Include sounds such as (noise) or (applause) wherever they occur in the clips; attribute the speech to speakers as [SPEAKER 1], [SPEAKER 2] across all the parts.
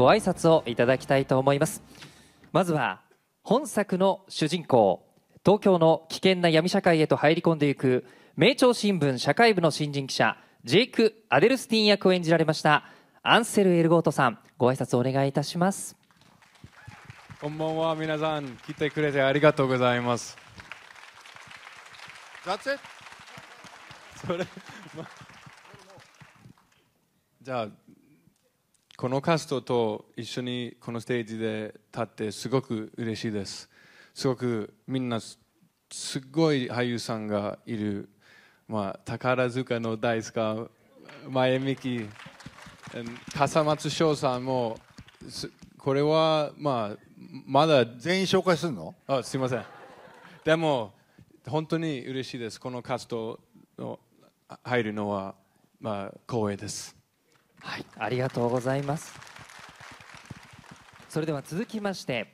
[SPEAKER 1] ご挨拶をいただきたいと思いますまずは本作の主人公東京の危険な闇社会へと入り込んでいく明朝新聞社会部の新人記者ジェイク・アデルスティン役を演じられましたアンセル・エルゴートさんご挨拶お願いいたします
[SPEAKER 2] こんばんは皆さん来てくれてありがとうございますそれ、ま、じゃあこのカストと一緒にこのステージで立ってすごく嬉しいですすごくみんなすごい俳優さんがいる、まあ、宝塚の大塚前向き笠松翔さんもこれはまあまだ全員紹介するのあすいませんでも本当に嬉しいですこのストの入るのはまあ光栄ですはい、ありがとうございます
[SPEAKER 1] それでは続きまして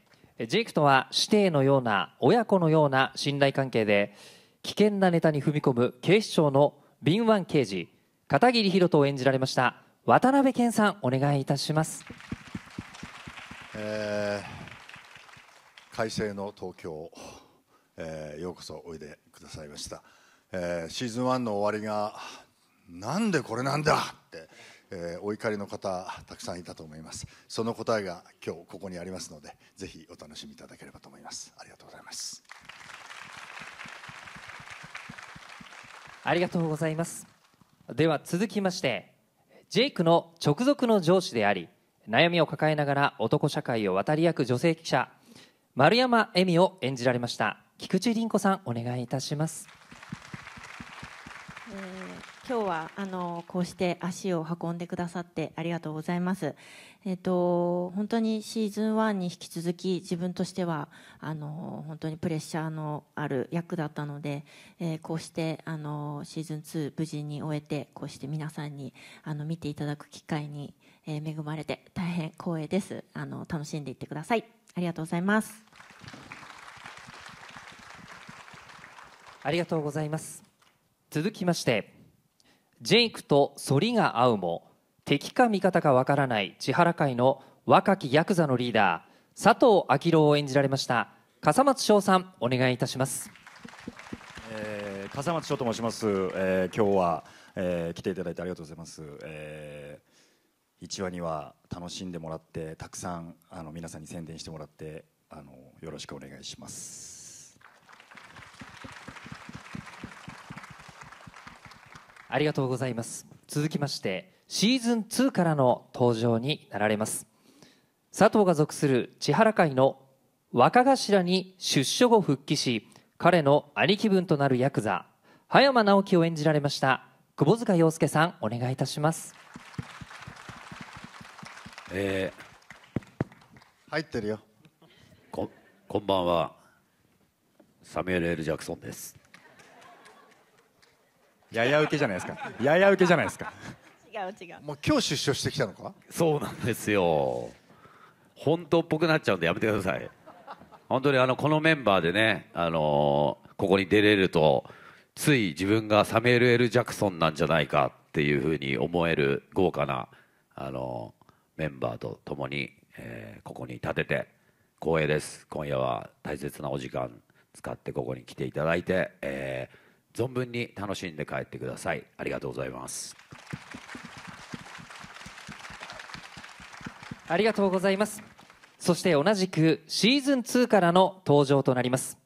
[SPEAKER 1] ジェイクとは師弟のような親子のような信頼関係で危険なネタに踏み込む警視庁の敏腕刑事片桐博人を演じられました渡辺謙さんお願いいたします、
[SPEAKER 3] えー、快晴の東京、えー、ようこそおいでくださいました、えー、シーズン1の終わりがなんでこれなんだってえー、お怒りの方たくさんいたと思いますその答えが今日ここにありますのでぜひお楽しみいただければと思いますありがとうございます
[SPEAKER 1] ありがとうございますでは続きましてジェイクの直属の上司であり悩みを抱えながら男社会を渡り歩く女性記者丸山恵美を演じられました菊池凛子さんお願いいたします、
[SPEAKER 4] えー今日はあのこうして足を運んでくださってありがとうございます。えっ、と本当にシーズン1に引き続き自分としてはあの本当にプレッシャーのある役だったので、えー、こうしてあのシーズン2無事に終えてこうして皆さんにあの見ていただく機会に、えー、恵まれて大変光栄です。あの楽しんでいってください。ありがとうございます。ありがとうございます。続きまして。
[SPEAKER 1] ジェイクと反りが合うも敵か味方かわからない千原会の若きヤクザのリーダー佐藤昭郎を演じられました笠松翔さんお願いいたします、
[SPEAKER 5] えー、笠松翔と申します、えー、今日は、えー、来ていただいてありがとうございます、えー、1話には楽しんでもらってたくさんあの皆さんに宣伝してもらってあのよろしくお願いします
[SPEAKER 1] ありがとうございます続きましてシーズン2からの登場になられます佐藤が属する千原会の若頭に出所後復帰し彼の兄貴分となるヤクザ葉山直樹を演じられました久保塚洋介さんお願いいたします
[SPEAKER 6] えー、入ってるよここんばんはサミュエル・エル・ジャクソンです
[SPEAKER 5] やや受けじゃないですか
[SPEAKER 6] やや受けじゃないですか
[SPEAKER 3] 違う違うもう今日
[SPEAKER 5] 出所してきたのか
[SPEAKER 3] そ
[SPEAKER 6] うなんですよ本当っぽくなっちゃうんでやめてください本当にあのこのメンバーでね、あのーここに出れるとつい自分がサエル・エル・ジャクソンなんじゃないかっていうふうに思える豪華な、あのーメンバーとともに、えーここに立てて光栄です今夜は大切なお時間使ってここに来ていただいて、えー存分に楽しんで帰ってくださいありがとうございます
[SPEAKER 1] ありがとうございますそして同じくシーズン2からの登場となります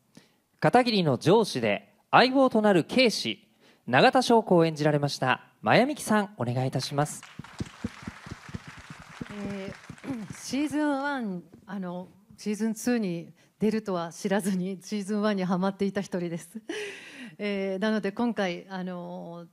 [SPEAKER 1] 片桐の上司で相棒となる警視永田翔子を演じられました真矢美樹さんお願いいたします、
[SPEAKER 7] えー、シーズン1あのシーズン2に出るとは知らずにシーズン1にはまっていた一人ですえー、なので今回あの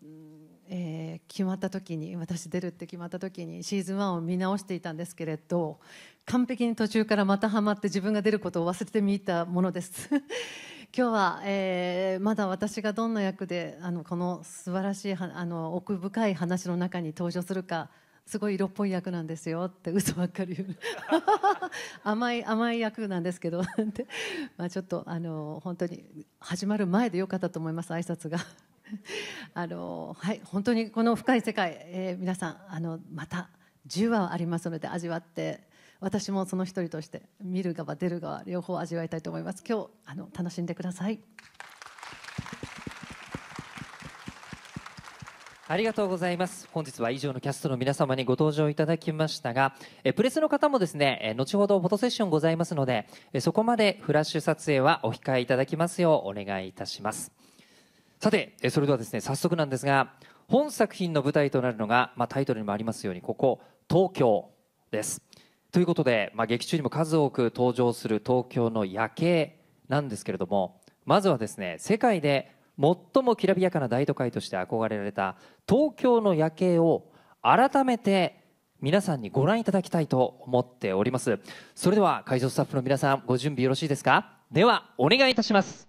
[SPEAKER 7] えー、決まった時に私出るって決まった時にシーズン1を見直していたんですけれど完璧に途中からまたハマって自分が出ることを忘れてみたものです (laughs) 今日は、えー、まだ私がどんな役であのこの素晴らしいあの奥深い話の中に登場するかすごい色っぽい役なんですよって嘘ばっかり言う (laughs) 甘い甘い役なんですけどまあちょっとあの本当に始まる前でよかったと思います挨拶が (laughs) あのはい本当にこの深い世界、えー、皆さんあのまた10話ありますので味わって私もその一人として見る側出る側両方味わいたいと思います今日あの楽しんでください。
[SPEAKER 1] ありがとうございます。本日は以上のキャストの皆様にご登場いただきましたが、えプレスの方もですね、え後ほどフォトセッションございますので、えそこまでフラッシュ撮影はお控えいただきますようお願いいたします。さて、えそれではですね、早速なんですが、本作品の舞台となるのが、まあ、タイトルにもありますように、ここ、東京です。ということで、まあ、劇中にも数多く登場する東京の夜景なんですけれども、まずはですね、世界で最もきらびやかな大都会として憧れられた東京の夜景を改めて皆さんにご覧いただきたいと思っておりますそれでは会場スタッフの皆さんご準備よろしいですかではお願いいたします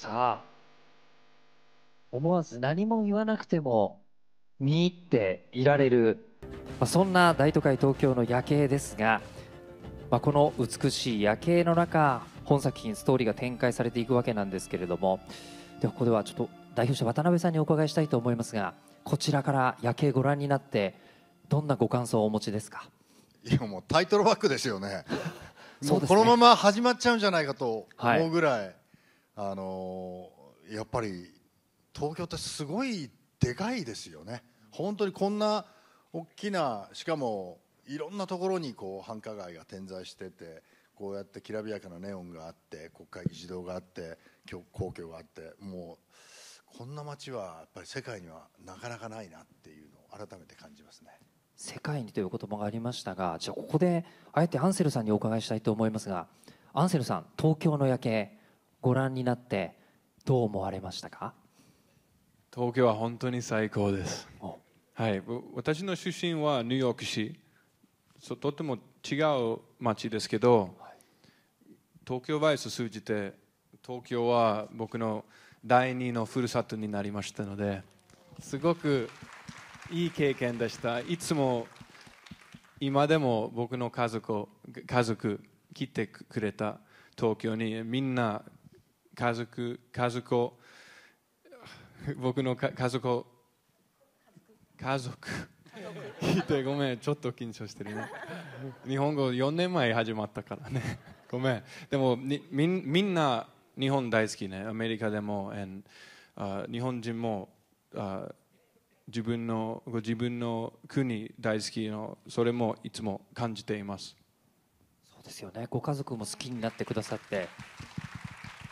[SPEAKER 1] さあ思わず何も言わなくても見入っていられる、まあ、そんな大都会東京の夜景ですが、まあ、この美しい夜景の中本作品ストーリーが展開されていくわけなんですけれどもではここではちょっと代表者渡辺さんにお伺いしたいと思いますがこちらから夜景ご覧になってどんなご
[SPEAKER 3] 感想をお持ちですかいやもうタイトルバックですよねね、(laughs) このまま始まっちゃうんじゃないかと思うぐらい、はいあのやっぱり東京ってすごいでかいですよね本当にこんな大きなしかもいろんなところにこう繁華街が点在しててこうやってきらびやかなネオンがあって国会議事堂があって皇居があってもうこんな街はやっぱり世界にはなかなかないなっていうのを改めて感じますね。
[SPEAKER 1] 世界にという言葉がありましたがじゃあここであえてアンセルさんにお伺いしたいと思いますがアンセルさん東京の夜景ご覧になってどう思われましたか
[SPEAKER 2] 東京は本当に最高です、はい、私の出身はニューヨーク市とても違う街ですけど、はい、東京バイス通じて東京は僕の第二のふるさとになりましたのですごくいい経験でしたいつも今でも僕の家族を家族来てくれた東京にみんな家族家族を (laughs) 僕の家族を家族聞いてごめんちょっと緊張してるね日本語4年前始まったからねごめんでもみみんな日本大好きねアメリカでも、and, uh, 日本人も、uh, 自分のご自分の国大好きのそれもいつも感じています
[SPEAKER 1] そうですよねご家族も好きになってくださって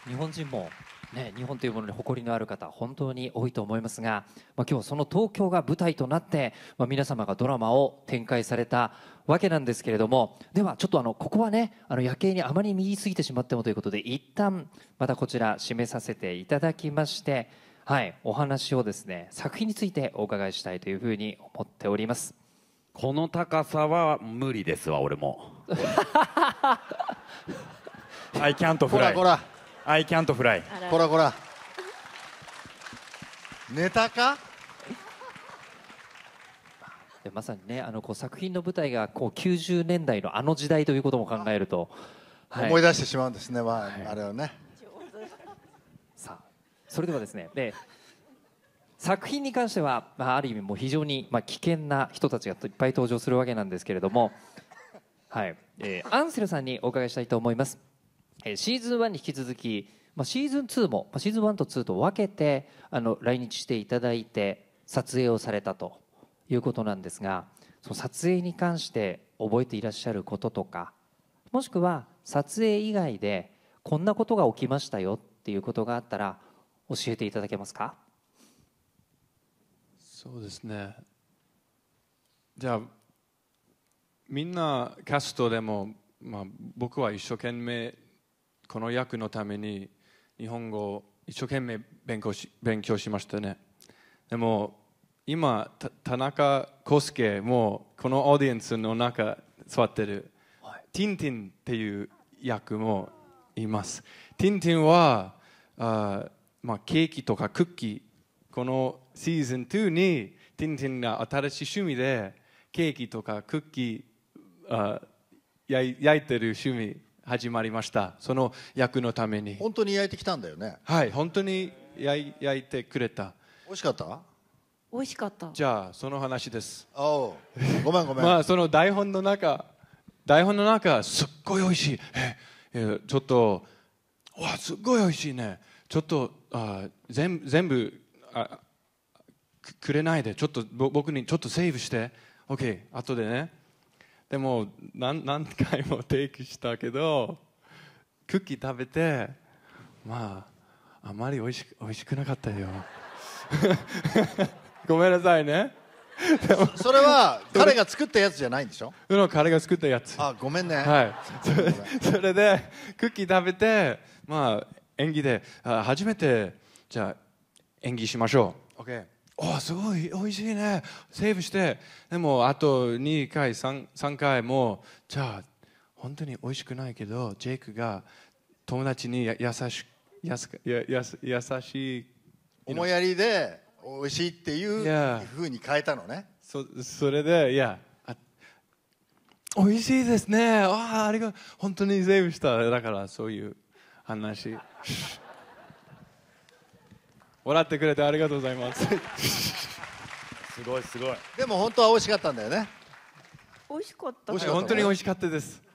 [SPEAKER 1] 日本人も、ね、日本というものに誇りのある方本当に多いと思いますが、まあ、今日その東京が舞台となって、まあ、皆様がドラマを展開されたわけなんですけれどもではちょっとあのここはねあの夜景にあまり見過すぎてしまってもということで一旦またこちら締めさせていただきまして、はい、お話をですね作品についてお伺いしたいというふうに思っております。こ
[SPEAKER 6] の高さは無理ですわ俺も I can't fly ほららアイキャン t フライこらこら
[SPEAKER 5] ネタか (laughs) まさにねあのこう
[SPEAKER 1] 作品の舞台がこう90年代のあの時代ということも考えると、はい思い出してし
[SPEAKER 3] まうんですね、まあはいあれはねさあそれではですねで
[SPEAKER 1] 作品に関しては、まあ、ある意味もう非常に、まあ、危険な人たちがいっぱい登場するわけなんですけれども、はいえーアンセルさんにお伺いしたいと思いますえシーズン1に引き続き、まあ、シーズン2も、まあ、シーズン1と2と分けてあの来日していただいて撮影をされたということなんですがその撮影に関して覚えていらっしゃることとかもしくは撮影以外でこんなことが起きましたよっていうことがあったら教えていただけますか
[SPEAKER 2] そうですねじゃあみんなキャストでも、まあ、僕は一生懸命この役のために日本語を一生懸命勉強し勉強しましたねでも今田中康介もこのオーディエンスの中座ってる、はい、ティンティンっていう役もいますティンティンはあ、まあ、ケーキとかクッキーこのシーズン2にティンティンが新しい趣味でケーキとかクッキーあ焼いてる趣味始まりましたその役のために本
[SPEAKER 3] 当に焼いてきたんだよね
[SPEAKER 2] はい本当に焼い焼いてくれた美味しかった美味しかったじゃあその話ですおごめんごめん (laughs) まあその台本の中台本の中すっごい美味しいえちょっとわすっごい美味しいねちょっとあ全全部あくれないでちょっと僕にちょっとセーブして OK 後でねでも何何回もテイクしたけどクッキー食べてまああまりおいし美味しくなかったよ (laughs) ごめんなさいねそれは彼が
[SPEAKER 3] 作ったやつじゃないんでしょ
[SPEAKER 2] うの彼が作ったやつあごめんねはいそれ (laughs) それでクッキー食べてまあ演技であ初めてじゃあ演技しましょう OK おすごいおいしいねセーブしてでもあと2回 3, 3回もじゃあ本当においしくないけどジェイクが友達に優しやすやや優しい思いやり
[SPEAKER 3] でおいしいっていうふうに変えたのね
[SPEAKER 2] そそれでいやおいしいですねああありがとう本当にセーブしただからそういう話。笑ってくれてありがとうございますす
[SPEAKER 6] ごいすごい
[SPEAKER 3] でも本当は美味しかったんだよね
[SPEAKER 4] 美味しかった本
[SPEAKER 2] 当に美味しかったです (laughs)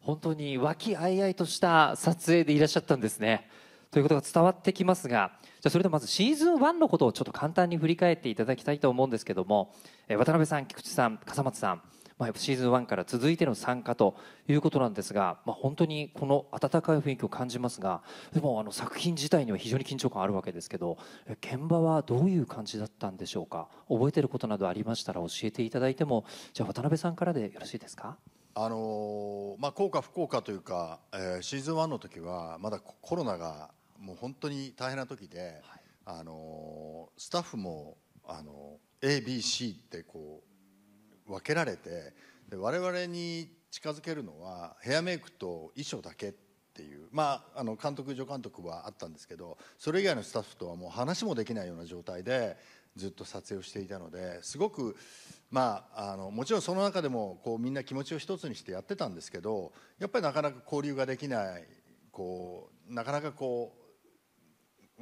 [SPEAKER 1] 本当に和気あいあいとした撮影でいらっしゃったんですねということが伝わってきますがじゃそれではまずシーズン1のことをちょっと簡単に振り返っていただきたいと思うんですけども、えー、渡辺さん菊池さん笠松さんまあ、シーズン1から続いての参加ということなんですが、まあ、本当にこの温かい雰囲気を感じますがでもあの作品自体には非常に緊張感あるわけですけど現場はどういう感じだったんでしょうか覚えてることなどありましたら教えていただいてもじゃあ渡辺さんからでよろしいですか
[SPEAKER 3] あのー、まあ、効果不効果というか、えー、シーズン1の時はまだコロナがもう本当に大変な時で、はい、あのー、スタッフも、あの ABC ってこう分けられてで我々に近づけるのはヘアメイクと衣装だけっていうまああの監督助監督はあったんですけどそれ以外のスタッフとはもう話もできないような状態でずっと撮影をしていたのですごく、まあ、あのもちろんその中でもこうみんな気持ちを一つにしてやってたんですけどやっぱりなかなか交流ができないこうなかなかこう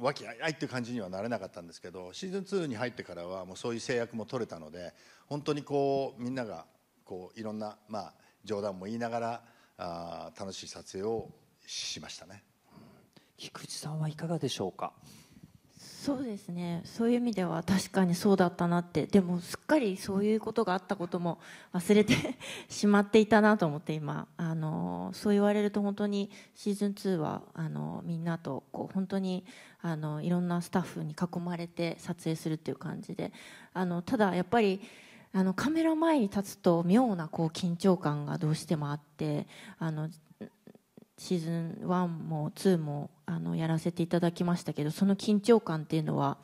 [SPEAKER 3] 和気あいあいっていう感じにはなれなかったんですけどシーズン2に入ってからはもうそういう制約も取れたので本当にこうみんながこういろんな、まあ、冗談も言いながらあ楽しい撮影をしましたね。菊池さんはいかがでしょうか
[SPEAKER 4] そうですねそういう意味では確かにそうだったなってでもすっかりそういうことがあったことも忘れてしまっていたなと思って今あのそう言われると本当にシーズン2はあのみんなとこう本当にあのいろんなスタッフに囲まれて撮影するっていう感じであのただやっぱりあのカメラ前に立つと妙なこう緊張感がどうしてもあってあのシーズン1も2もあのやらせていただきましたけどその緊張感っていうのは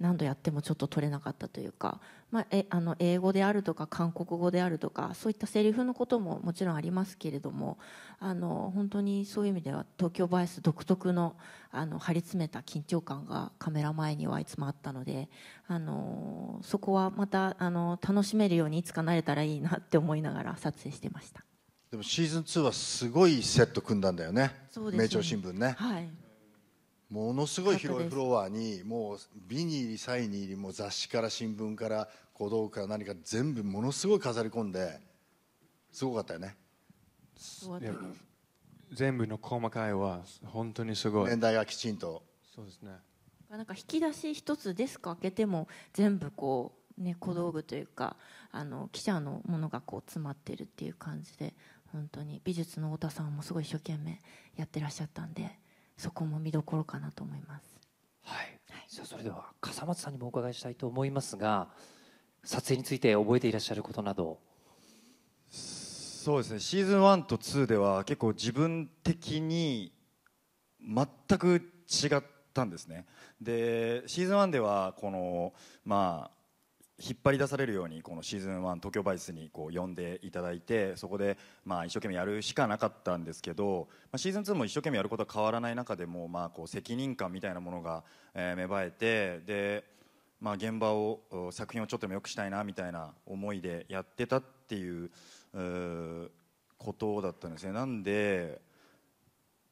[SPEAKER 4] 何度やってもちょっと取れなかったというか、まあ、えあの英語であるとか韓国語であるとかそういったセリフのことももちろんありますけれどもあの本当にそういう意味では東京バイス独特のあの張り詰めた緊張感がカメラ前にはいつもあったのであのそこはまたあの楽しめるようにいつかなれたらいいなって思いながら撮影してました。
[SPEAKER 3] でもシーズン2はすごいセット組んだんだよね、ね著朝新聞ね、はい、ものすごい広いフロアに、もう美に入り、サイに入り、もう雑誌から新聞から小道具から何か全部ものすごい飾り込んで、すごかったよね。
[SPEAKER 2] 全部の細かいは本当にすごい。年代がきちんと。そうですね。
[SPEAKER 4] なんか引き出し一つデスク開けても全部こうね小道具というかあの記者のものがこう詰まってるっていう感じで本当に美術の太田さんもすごい一生懸命やってらっしゃったんでそこも見どころかなと思います
[SPEAKER 1] はい、はい、じゃあそれでは笠松さんにもお伺いしたいと思いますが
[SPEAKER 5] 撮影について覚えていらっしゃることなどそうですねシーズン1と2では結構自分的に全く違ったんですねでシーズン1ではこのまあ引っ張り出されるようにこのシーズン1東京バイスにこう呼んでいただいてそこでまあ一生懸命やるしかなかったんですけど、まあ、シーズン2も一生懸命やることは変わらない中でもまあこう責任感みたいなものがえ芽生えてでまあ現場を作品をちょっとでもよくしたいなみたいな思いでやってたっていうことだったんですね。なんで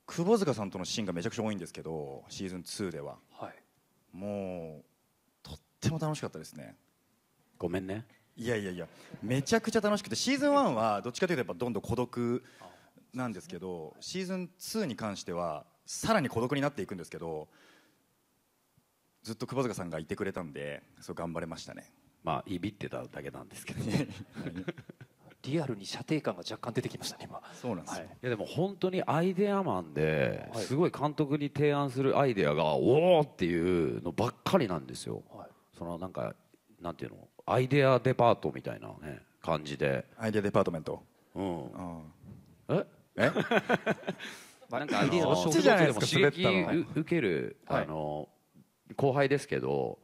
[SPEAKER 5] 窪塚さんとのシーンがめちゃくちゃ多いんですけどシーズン2では、はい、もうとっても楽しかったですね。ごめんねいやいやいやめちゃくちゃ楽しくてシーズン1はどっちかというとやっぱどんどん孤独なんですけどシーズン2に関してはさらに孤独になっていくんですけどずっと窪塚さんがいてくれたんでそう頑張れましたねまあいびってただけなんですけどね (laughs) リアルに射程感が若干出てきましたね今そうなんですよ、はい、い
[SPEAKER 6] やでも本当にアイデアマンで、すごい監督に提案するアイデアがおおっていうのばっかりなんですよ、はい、そのなんかなんていうのアイデアデパートみたいな、ね、感じでアイデアデパートメントうんええ (laughs) なんかアイデアをでも刺激受ける、あの後輩ですけど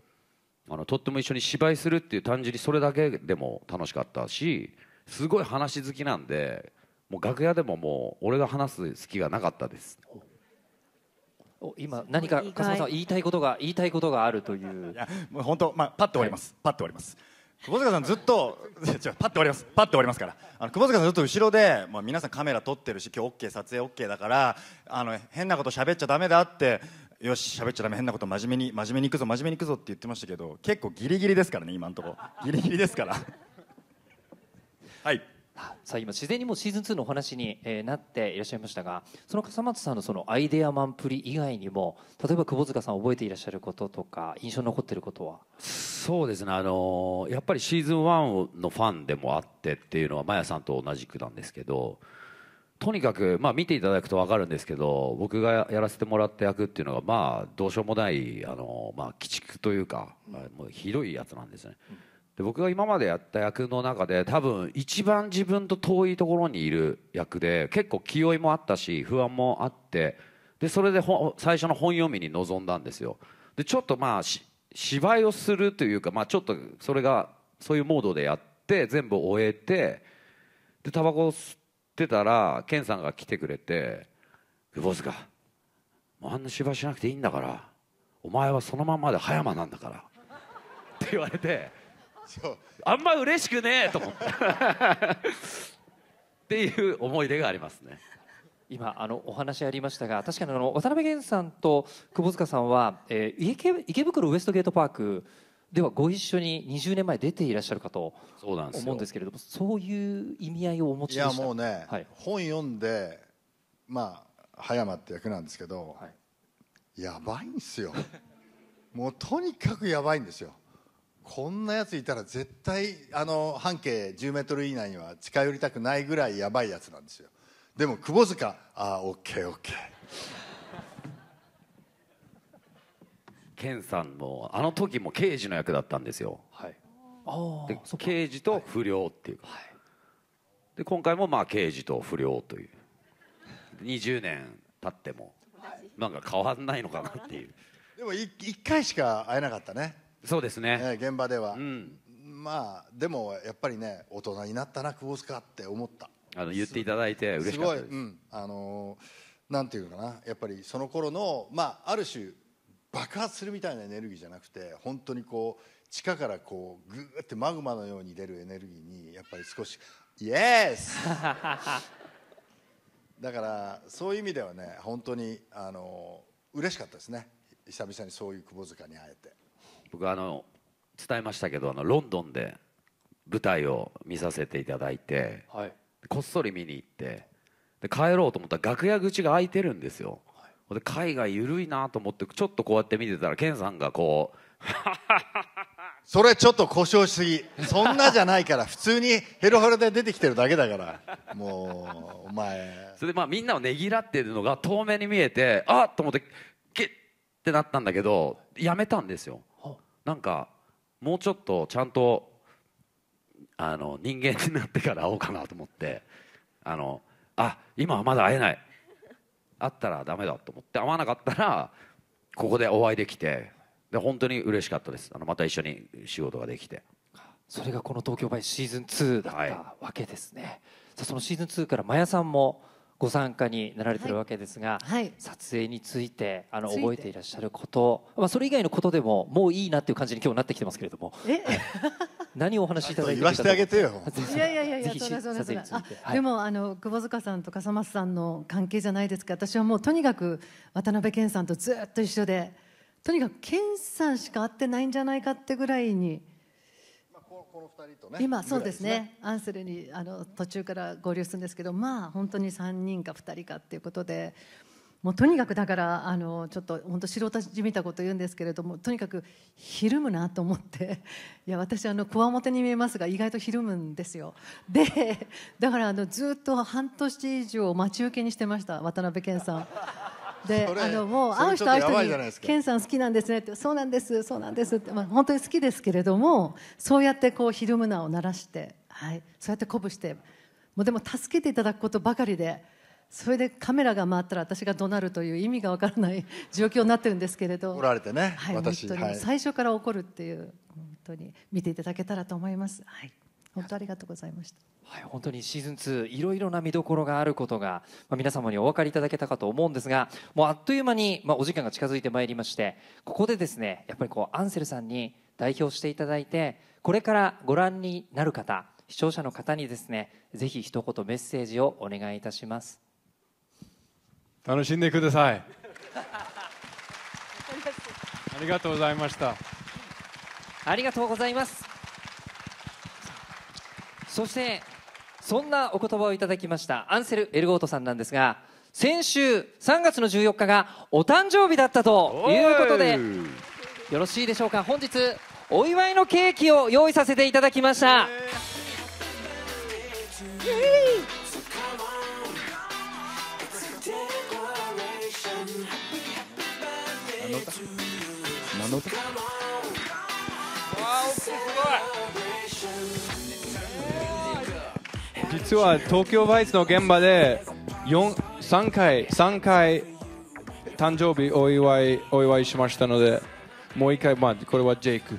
[SPEAKER 6] あのとっても一緒に芝居するっていう単純にそれだけでも楽しかったしすごい話好きなんでもう楽屋でももう俺が話す隙がなかったですお
[SPEAKER 1] 今何か春日さん
[SPEAKER 5] 言いたいことが言いたいことがあるといういやもう本当まあパッと終わります、はい、パッと終わります久保塚さんずっとパッ (laughs) て終わりますパッて終わりますからあの久保塚さんずっと後ろで、まあ、皆さんカメラ撮ってるし今日 OK 撮影 OK だからあの変なこと喋っちゃだめだってよし喋っちゃだめ変なこと真面目に真面目にいくぞ真面目にいくぞって言ってましたけど結構ギリギリですからね今のところギリギリですからはいさあ今自然にもうシーズン2のお話に、
[SPEAKER 1] えなっていらっしゃいましたがその笠松さんのそのアイデアマンプリ以外にも例えば窪塚さん覚えていらっしゃることとか印象に残ってることは
[SPEAKER 6] そうですねあのやっぱりシーズン1のファンでもあってっていうのはマヤさんと同じくなんですけどとにかく、まあ、見ていただくと分かるんですけど僕がやらせてもらった役っていうのがまあどうしようもないあの、まあ、鬼畜というか、もうひどいやつなんですね。うんで僕が今までやった役の中で多分一番自分と遠いところにいる役で結構気負いもあったし不安もあってでそれで最初の本読みに臨んだんですよでちょっとまあ芝居をするというか、まあ、ちょっとそれがそういうモードでやって全部終えてでタバコを吸ってたら健さんが来てくれて「久保塚あんな芝居しなくていいんだからお前はそのままで葉山なんだから」って言われて。あんま嬉しくねえと思ってっていう思い出がありますね
[SPEAKER 1] 今あのお話ありましたが確かにあの渡辺源さんと窪塚さんは、えー、池池袋ウエストゲートパークではご一緒に20年前出ていらっ
[SPEAKER 3] しゃるかと思うんですけれどもそ
[SPEAKER 1] ういう意味合いをお持ちでしたいやもうね、はい、
[SPEAKER 3] 本読んでまあ葉山って役なんですけど、はい、やばいんですよもうとにかくやばいんですよこんなやついたら絶対あの半径10メートル以内には近寄りたくないぐらいやばいやつなんですよ
[SPEAKER 6] でも窪塚ああオッケーオッケー健 (laughs) さんもあの時も刑事の役だったんですよ、はい、で刑事と不良っていう、はい、で今回もまあ刑事と不良という20年経ってもなんか変わんないのかなっていう
[SPEAKER 3] でも 1, 1回しか会えなかったねそうですね、現場では、うん、まあでもやっぱりね大人になったな窪塚って思った
[SPEAKER 6] あの言っていただいて嬉しかったですう
[SPEAKER 3] ん、あのー、なんていうかなやっぱりその頃のまあある種爆発するみたいなエネルギーじゃなくて本当にこう地下からこうグーってマグマのように出るエネルギーにやっぱり少しイエスだからそういう意味ではね本当にあの嬉しかったですね久々にそういう窪塚に会えて。
[SPEAKER 6] 僕あの伝えましたけどあのロンドンで舞台を見させていただいて、はい、こっそり見に行ってで帰ろうと思ったら楽屋口が開いてるんですよ、はい、で海外緩いなと思ってちょっとこうやって見てたら健さんがこう (laughs) それちょっと故障しすぎ
[SPEAKER 3] そんなじゃないから普通にヘロヘロで出てきてるだけだからも
[SPEAKER 6] うお前それでまあみんなをねぎらってるのが遠目に見えてあっと思ってゲッってなったんだけどやめたんですよなんかもうちょっとちゃんとあの人間になってから会おうかなと思ってあのあ今はまだ会えない会ったらだめだと思って会わなかったらここでお会いできてで本当に嬉しかったですあのまた一緒に仕事ができてそ
[SPEAKER 1] れがこの東京バイシーズン2だったわけですね、さあそのシーズン2から真矢さんもご参加になられてるわけですが、はい、撮影についてあの覚えていらっしゃること、まあ、それ以外のことでももういいなっていう感じに今日なってきてますけれども (laughs) 何をお
[SPEAKER 7] 話しいただいて言わせてあげてよいやいやいやいやはい、でもあの久保塚さんと笠松さんの関係じゃないですか私はもうとにかく渡辺謙さんとずっと一緒でとにかく謙さんしか会ってないんじゃないかってぐらいに。ね、今そうですね、ね、アンセルにあの途中から合流するんですけどまあ本当に3人か2人かっていうことでもうとにかくだからあのちょっと本当素人じみたこと言うんですけれどもとにかくひるむなと思っていや私あのこわもてに見えますが意外とひるむんですよでだからあのずっと半年以上待ち受けにしてました渡辺謙さん。であのもう会う人会う人に「ケンさん好きなんですね」って「そうなんですそうなんです」って、まあ、本当に好きですけれどもそうやってこうヒルムを鳴らして、はい、そうやって鼓舞してもうでも助けていただくことばかりで。それでカメラが回ったら私が怒鳴るという意味がわからない (laughs) 状況になってるんですけれどおられてね、はい、私、はい、最初から怒るっていう本当に見ていただけたらと思います、はい、本当ありがとうございました
[SPEAKER 1] はい、本当にシーズン2いろいろな見どころがあることが、まあ、皆様にお分かりいただけたかと思うんですがもうあっという間に、まあ、お時間が近づいてまいりましてここでですねやっぱりこうアンセルさんに代表していただいてこれからご覧になる方視聴者の方にですねぜひ一言メッセージをお願いいたしま
[SPEAKER 2] す楽しんでください (laughs) ありがとうございましたありがとうございます
[SPEAKER 1] そしてそんなお言葉をいただきましたアンセル・エルゴートさんなんですが先週3月の14日がお誕生日だったということでよろしいでしょうか本日お祝いのケーキを用意させていただきました。
[SPEAKER 2] 実は東京バイスの現場で3回 ,3 回誕生日お祝いお祝いしましたのでもう1回、まあ、これはジェイク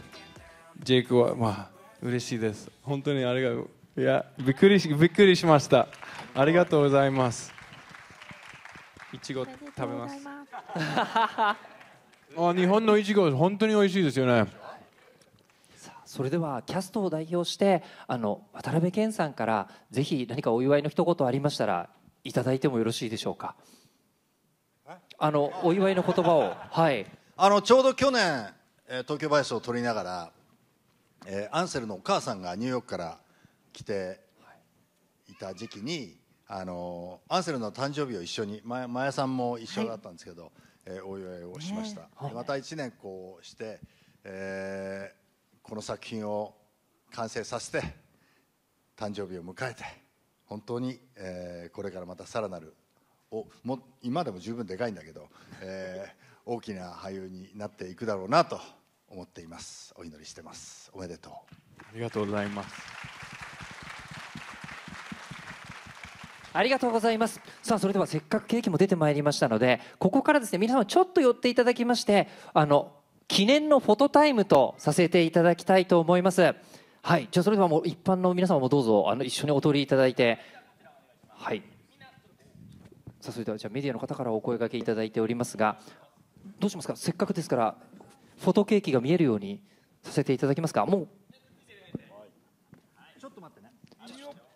[SPEAKER 2] ジェイクはまあ嬉しいです本当にありがとういやびっくりしびっくりしましたありがとうございますいちご食べます
[SPEAKER 4] あ (laughs)
[SPEAKER 2] 日本のいちご本当に美味しいですよねそれではキャストを代表
[SPEAKER 1] してあの渡辺謙さんからぜひ何かお祝いの一言ありましたらいた
[SPEAKER 3] だいてもよろしいでしょうかあのお祝いの言葉をはいあのちょうど去年東京バイスを撮りながら、えー、アンセルのお母さんがニューヨークから来ていた時期にあのアンセルの誕生日を一緒に真矢さんも一緒だったんですけど、はい、えー、お祝いをしました、ね、また1年こうして、えーこの作品を完成させて誕生日を迎えて本当に、えー、これからまたさらなるおも今でも十分でかいんだけど、えー、大きな俳優になっていくだろうなと思っていますお祈りしてますおめでとう
[SPEAKER 2] ありがとうございます
[SPEAKER 1] ありがとうございますさあそれではせっかくケーキも出てまいりましたのでここからですね皆様ちょっと寄っていただきましてあの記念のフォトタイムとさせていただきたいと思います。はい、じゃあそれではもう一般の皆様もどうぞあの一緒にお取りいただいて、はい。さあそれではじゃあメディアの方からお声掛けいただいておりますが、どうしますか。せっかくですからフォトケーキが見えるようにさせていただきますか。もうちょっと待ってね。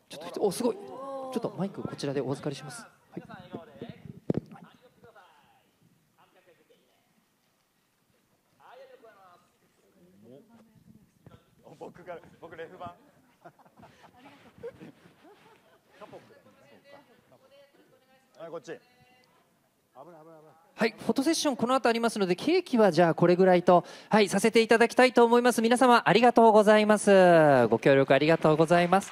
[SPEAKER 1] ちょっとおすごい。ちょっとマイクこちらでお預かりします。は
[SPEAKER 6] い。
[SPEAKER 5] 僕レフ版はいこっちはい、フ
[SPEAKER 1] ォトセッションこの後ありますのでケーキはじゃあこれぐらいとはいさせていただきたいと思います皆様ありがとうございますご協力ありがとうございます